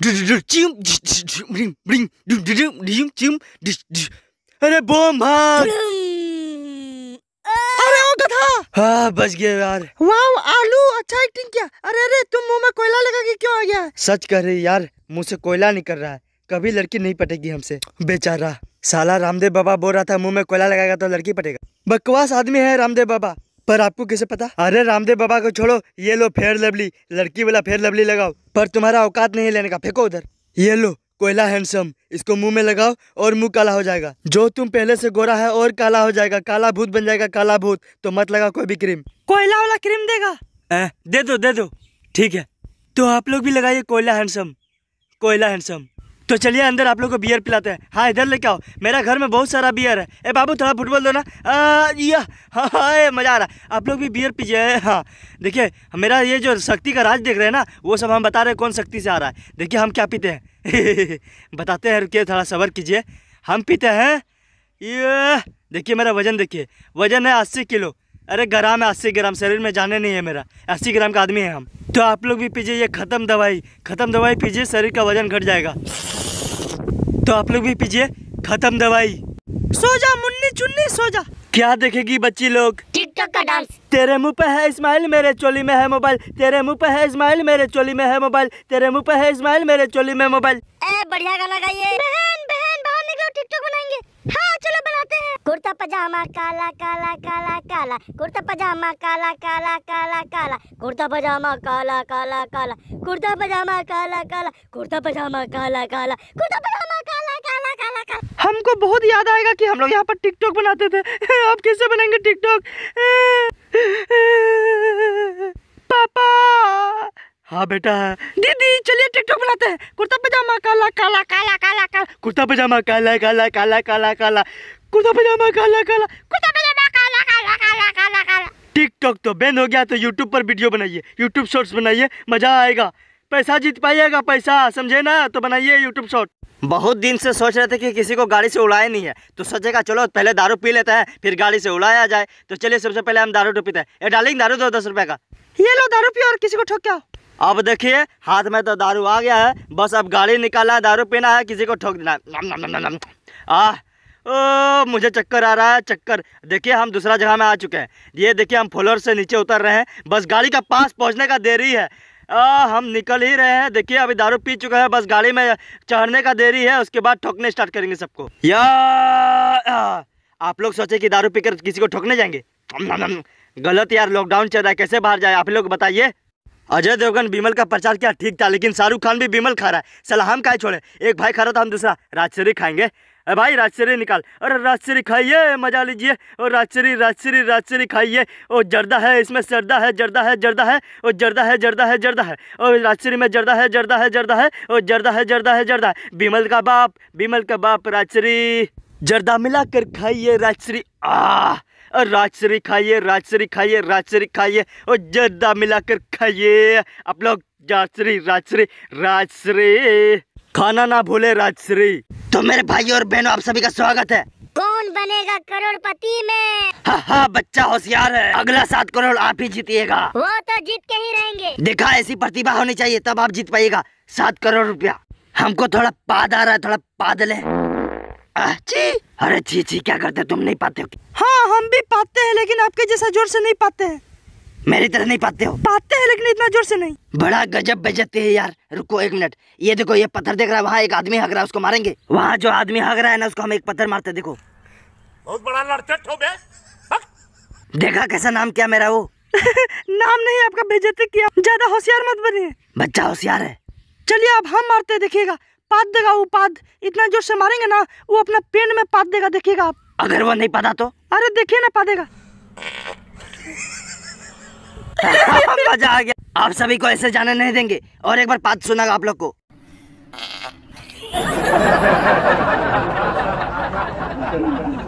अरे बम अरे वो गधा हाँ बच गया यार वाह आलू अच्छा एक्टिंग किया अरे अरे तुम मुंह में कोयला लगा के क्यों आ गया सच कह रही यार मुंह से कोयला निकल रहा है कभी लड़की नहीं पटेगी हमसे बेचारा साला रामदेव बाबा बोल रहा था मुंह में कोयला लगाएगा तो लड़की पटेगा बकवास आदमी है रामदेव बाबा पर आपको कैसे पता अरे रामदेव बाबा को छोड़ो ये लो फेयर लवली लड़की वाला फेयर लवली लगाओ पर तुम्हारा औकात नहीं लेने का फेंको उधर ये लो कोयला हैंडसम इसको मुंह में लगाओ और मुंह काला हो जाएगा जो तुम पहले से गोरा है और काला हो जाएगा काला भूत बन जाएगा काला भूत तो मत लगा कोई भी क्रीम कोयला वाला क्रीम देगा ए, दे दो दे दो ठीक है तो आप लोग भी लगाइए कोयला हैंडसम कोयला हैंडसम तो चलिए अंदर आप लोग को बियर पिलाते हैं हाँ इधर लेके आओ मेरा घर में बहुत सारा बियर है ए बाबू थोड़ा फुटबॉल दो ना यह हाँ हाँ मज़ा आ रहा है आप लोग भी बियर पीजिए हाँ देखिए मेरा ये जो शक्ति का राज देख रहे हैं ना वो सब हम बता रहे हैं कौन शक्ति से आ रहा है देखिए हम क्या पीते हैं बताते हैं रुकिए थोड़ा सबर कीजिए हम पीते हैं ये देखिए मेरा वज़न देखिए वज़न है अस्सी किलो अरे ग्राम है अस्सी ग्राम शरीर में जाने नहीं है मेरा अस्सी ग्राम का आदमी है हम तो आप लोग भी पीजिए ये ख़त्म दवाई ख़त्म दवाई पीजिए शरीर का वजन घट जाएगा तो आप लोग भी पीजिए ख़त्म दवाई सो जा मुन्नी चुन्नी सो जा क्या देखेगी बच्ची लोग टिकटॉक का डांस तेरे मुंह पे है इस्माइल मेरे चोली में है मोबाइल तेरे मुंह पे है इस्माइल मेरे चोली में है मोबाइल तेरे मुंह पे है इस्माइल मेरे चोली में मोबाइल ए बढ़िया गाना गाइए बहन बहन बाहर निकलो टिकटॉक बनाएंगे हाँ। पजामा काला काला काला काला कुर्ता पजामा काला काला काला काला कुर्ता पजामा काला काला काला कुर्ता पजामा काला काला कुर्ता पजामा काला काला कुर्ता पजामा काला काला काला काला हमको बहुत याद आएगा कि हम लोग यहाँ पर टिकटॉक बनाते थे अब कैसे बनाएंगे टिकटॉक पापा हाँ बेटा दीदी चलिए टिकटॉक बनाते हैं कुर्ता पजामा काला काला काला काला काला कुर्ता पजामा काला काला काला काला काला कुर्ता पजामा काला काला कुर्ता पजामा काला काला काला काला काला टिकटॉक तो बैन हो गया तो यूट्यूब पर वीडियो बनाइए यूट्यूब शॉर्ट्स बनाइए मज़ा आएगा पैसा जीत पाइएगा पैसा समझे ना तो बनाइए यूट्यूब शॉर्ट बहुत दिन से सोच रहे थे कि किसी को गाड़ी से उड़ाया नहीं है तो सोचेगा चलो पहले दारू पी लेता है फिर गाड़ी से उड़ाया जाए तो चलिए सबसे पहले हम दारू तो पीते हैं ये डालिंग दारू दो दस रुपए का ये लो दारू पियो और किसी को ठोक क्या अब देखिए हाथ में तो दारू आ गया है बस अब गाड़ी निकालना है दारू पीना है किसी को ठोक देना है आह ओ मुझे चक्कर आ रहा है चक्कर देखिए हम दूसरा जगह में आ चुके हैं ये देखिए हम फ्लोर से नीचे उतर रहे हैं बस गाड़ी का पास पहुंचने का देरी है आ, हम निकल ही रहे हैं देखिए अभी दारू पी चुका है बस गाड़ी में चढ़ने का देरी है उसके बाद ठोकने स्टार्ट करेंगे सबको या आ, आप लोग सोचे कि दारू पीकर किसी को ठोकने जाएंगे गलत यार लॉकडाउन चल रहा है कैसे बाहर जाए आप लोग बताइए अजय देवगन बिमल का प्रचार किया ठीक था लेकिन शाहरुख खान भी बिमल खा रहा है सलाह हम खाए छोड़े एक भाई खा रहा था हम दूसरा राजचरी खाएंगे भाई राजचरी निकाल अरे राजचरी खाइए मजा लीजिए और राजचरी राजचरी राजचरी खाइए और जर्दा है इसमें सरदा है जर्दा है जर्दा है और जर्दा है जर्दा है जर्दा है और राजचरी में जर्दा है जर्दा है जर्दा है और जर्दा है जर्दा है जर्दा है बिमल का बाप बिमल का बाप राजचरी जर्दा मिला कर खाइए राजश्री आ और राजश्री खाइए राजश्री खाइए राजश्री खाइए और जद्दा मिलाकर खाइए आप लोग राजश्री राजश्री राजश्री खाना ना भूले राजश्री तो मेरे भाई और बहनों आप सभी का स्वागत है कौन बनेगा करोड़पति में हाँ हा, बच्चा होशियार है अगला सात करोड़ आप ही जीतिएगा वो तो जीत के ही रहेंगे देखा ऐसी प्रतिभा होनी चाहिए तब आप जीत पाएगा सात करोड़ रुपया हमको थोड़ा पाद आ रहा है थोड़ा पाद ले जी अरे जी जी क्या करते तुम नहीं पाते हो हाँ हम भी पाते हैं लेकिन आपके जैसा जोर से नहीं पाते हैं मेरी तरह नहीं पाते हो पाते हैं लेकिन इतना जोर से नहीं बड़ा गजब बजते है यार रुको एक मिनट ये देखो ये पत्थर देख रहा है वहाँ एक आदमी हग रहा है उसको मारेंगे वहाँ जो आदमी हग रहा है ना उसको हम एक पत्थर मारते देखो बहुत बड़ा लड़चट हो बे देखा कैसा नाम क्या मेरा वो नाम नहीं आपका बेजती किया ज्यादा होशियार मत बनिए बच्चा होशियार है चलिए अब हम मारते देखिएगा पाद देगा वो पाद इतना जोर से मारेंगे ना वो अपना पेन में पाद देगा देखिएगा आप अगर वो नहीं पाता तो अरे देखिए ना पादेगा मजा आ गया आप सभी को ऐसे जाने नहीं देंगे और एक बार पाद सुनागा आप लोग को